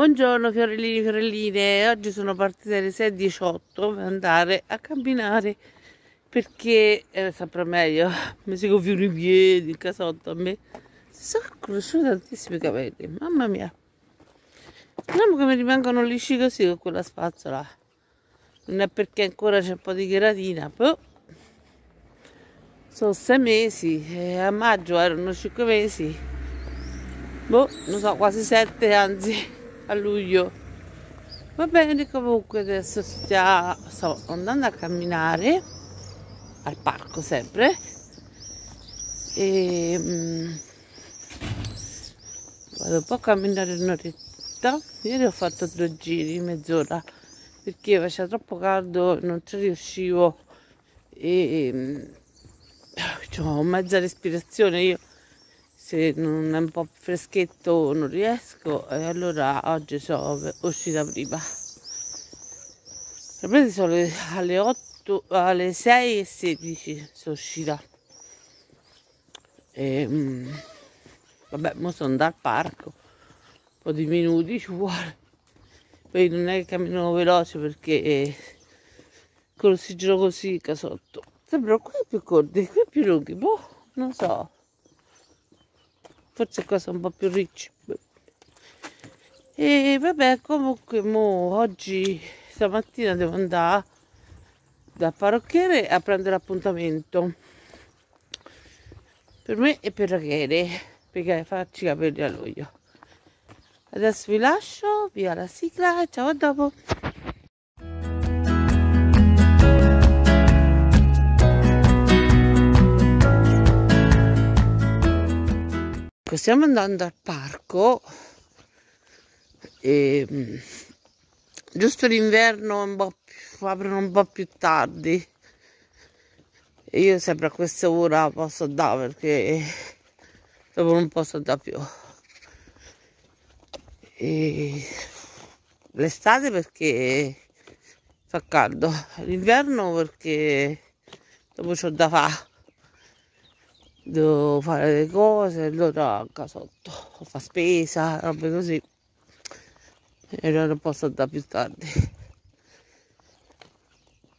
Buongiorno fiorellini fiorelline, oggi sono partita alle 6.18 per andare a camminare perché è eh, sempre meglio, mi si gonfiano i piedi, in casotto a me. Si sono cresciuti tantissimi capelli, mamma mia. Vediamo che mi rimangono lisci così con quella spazzola. Non è perché ancora c'è un po' di cheratina, però sono sei mesi, a maggio erano cinque mesi. Boh, non so, quasi sette anzi a luglio va bene comunque adesso stia, sto andando a camminare al parco sempre e mh, mm, vado un po' a camminare un'oretta ieri ho fatto tre giri mezz'ora perché faceva troppo caldo non ci riuscivo e mh, mm, diciamo, ho mezza respirazione io se non è un po' freschetto non riesco e allora oggi sono uscita prima sapete sono alle 8 alle 6 e 16 sono uscita e mm, vabbè mo sono andata al parco un po' di minuti ci vuole poi non è che cammino veloce perché eh, con l'ossigeno così casotto sembrano qui più corti qui più lunghi boh non so forse cose un po' più ricci e vabbè comunque mo oggi stamattina devo andare dal parrucchiere a prendere appuntamento per me e per Rachele perché faccio i capelli a luglio adesso vi lascio via la sigla e ciao a dopo Ecco, stiamo andando al parco e mm, giusto l'inverno aprono un po' più tardi e io sempre a questa ora posso andare perché dopo non posso andare più e l'estate perché fa caldo l'inverno perché dopo c'ho da fare devo fare le cose, allora a casotto fa spesa, robe così. E allora posso andare più tardi.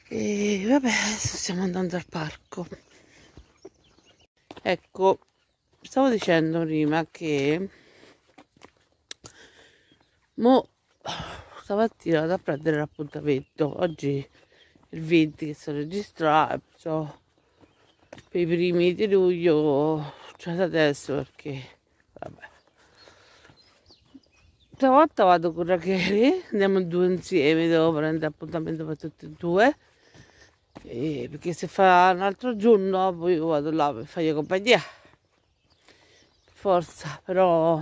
E vabbè, adesso stiamo andando al parco. Ecco, stavo dicendo prima che mo stamattina vado a prendere l'appuntamento. Oggi il 20 che sto registrando, perciò per i primi di luglio cioè da adesso perché vabbè stavolta vado con Rachele andiamo due insieme devo prendere appuntamento per tutti e due e perché se fa un altro giorno poi io vado là per fargli compagnia forza però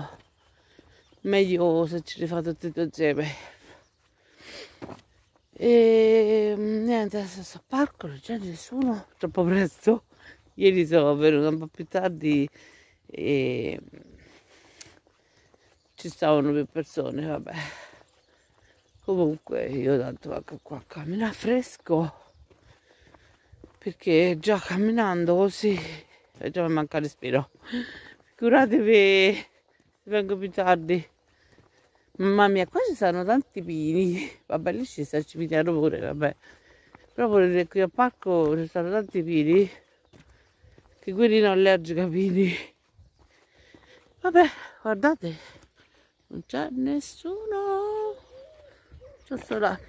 meglio se ce li fa tutti e due insieme e niente adesso sto parco non c'è nessuno troppo presto ieri sono venuta un po' più tardi e ci stavano più persone, vabbè. Comunque io tanto anche qua cammina fresco perché già camminando così eh, già mi manca respiro. curatevi vengo più tardi. Mamma mia, qua ci sono tanti pini. Vabbè, lì ci sta il cimitero pure, vabbè. Però pure qui al parco ci sono tanti pini che guerina allergica quindi vabbè guardate non c'è nessuno c'ho solo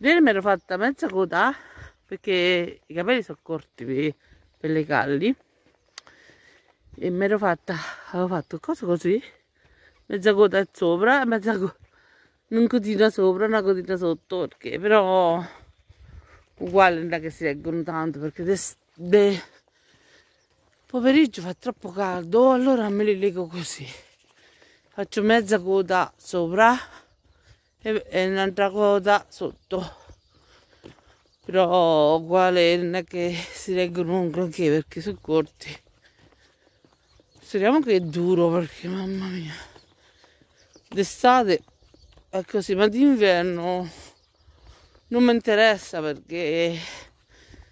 ieri mi ero fatta mezza coda perché i capelli sono corti per le calli e mi ero fatta avevo fatto cosa così mezza coda sopra mezza coda un codina sopra una codina sotto perché però uguale non è che si reggono tanto perché d'estate pomeriggio fa troppo caldo allora me li leggo così faccio mezza coda sopra e, e un'altra coda sotto però uguale non è che si reggono un granché perché sono corti speriamo che è duro perché mamma mia d'estate è così ma d'inverno non mi interessa perché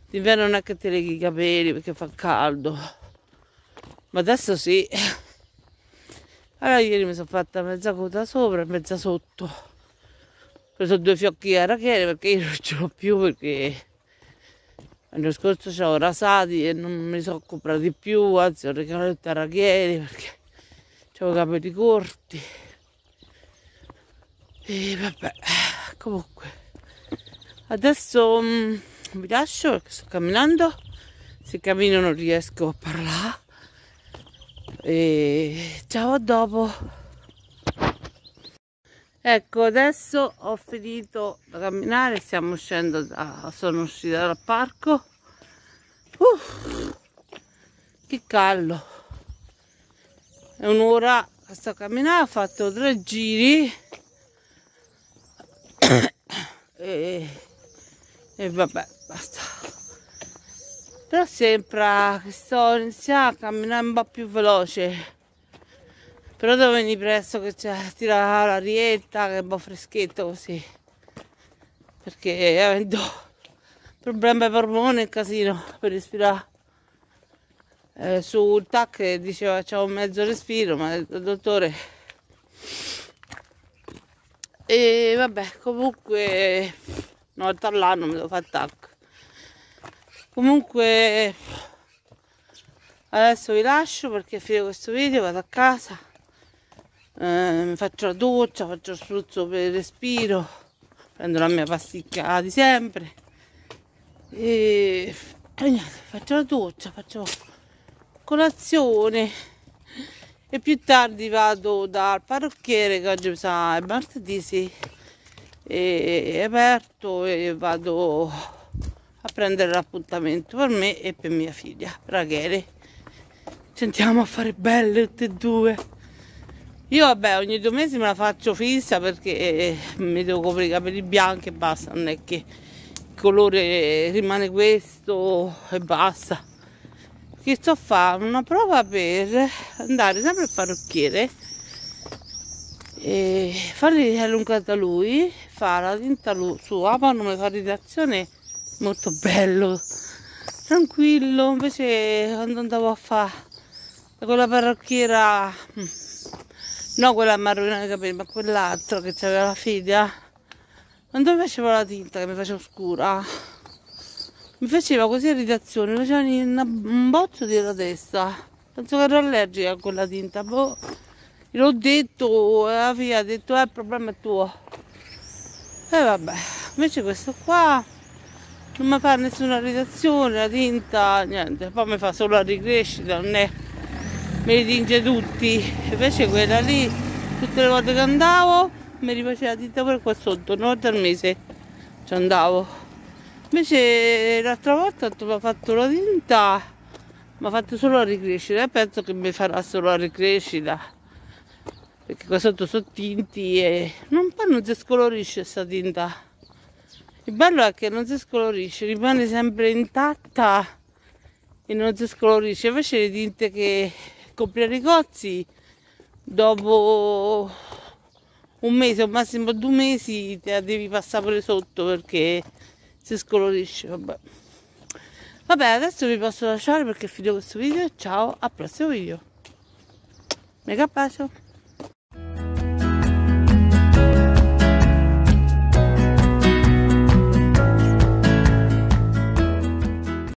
d'inverno non è che ti leghi i capelli perché fa caldo ma adesso sì allora ieri mi sono fatta mezza coda sopra e mezza sotto ho preso due fiocchi a racchiere perché io non ce l'ho più perché l'anno scorso ci ho rasati e non mi sono comprati più anzi ho regalato a racchiere perché avevo i capelli corti e vabbè comunque adesso um, mm, vi lascio che sto camminando se cammino non riesco a parlare e ciao a dopo ecco adesso ho finito da camminare stiamo uscendo da, sono uscita dal parco uh, che callo è un'ora che sto camminando ho fatto tre giri e e vabbè basta però sembra che sto iniziando a camminare un po' più veloce però devo venire presto che c'è tira l'arietta che è un po' freschetto così perché avendo problemi ai polmoni è casino per respirare eh, sul TAC eh, diceva c'ho un mezzo respiro ma il dottore e vabbè comunque una volta all'anno mi devo fare il tac comunque adesso vi lascio perché finito questo video vado a casa eh, mi faccio la doccia faccio lo spruzzo per il respiro prendo la mia pasticca di sempre e, e niente faccio la doccia faccio colazione e più tardi vado dal parrucchiere che oggi mi sa è martedì sì e, aperto e vado a prendere l'appuntamento per me e per mia figlia Rachele sentiamo a fare belle tutte e due io vabbè ogni due mesi me la faccio fissa perché eh, mi devo coprire i capelli bianchi e basta non è che il colore rimane questo e basta che sto a fare una prova per andare sempre al parrucchiere e fargli l'allungata a lui fa la tinta sua fa un motore di azione molto bello tranquillo invece quando andavo a fare quella parrocchiera mm, no quella marrone i capelli ma quell'altro che aveva la figlia quando mi faceva la tinta che mi faceva scura mi faceva così irritazione mi faceva un bozzo della testa penso che ero allergica a quella tinta boh. l'ho detto eh, la figlia ha detto eh, il problema è tuo e eh, vabbè invece questo qua non mi fa nessuna redazione la tinta niente poi mi fa solo la ricrescita non è me li tinge tutti invece quella lì tutte le volte che andavo mi rifaceva la tinta pure qua sotto una volta al mese ci andavo invece l'altra volta mi ha fatto la tinta mi ha fatto solo la ricrescita e penso che mi farà solo la ricrescita perché qua sotto sono tinti e non, non si scolorisce questa tinta il bello è che non si scolorisce rimane sempre intatta e non si scolorisce invece le tinte che compri ai negozi dopo un mese o massimo due mesi te la devi passare pure sotto perché si scolorisce vabbè vabbè adesso vi posso lasciare perché è finito questo video ciao al prossimo video mega bacio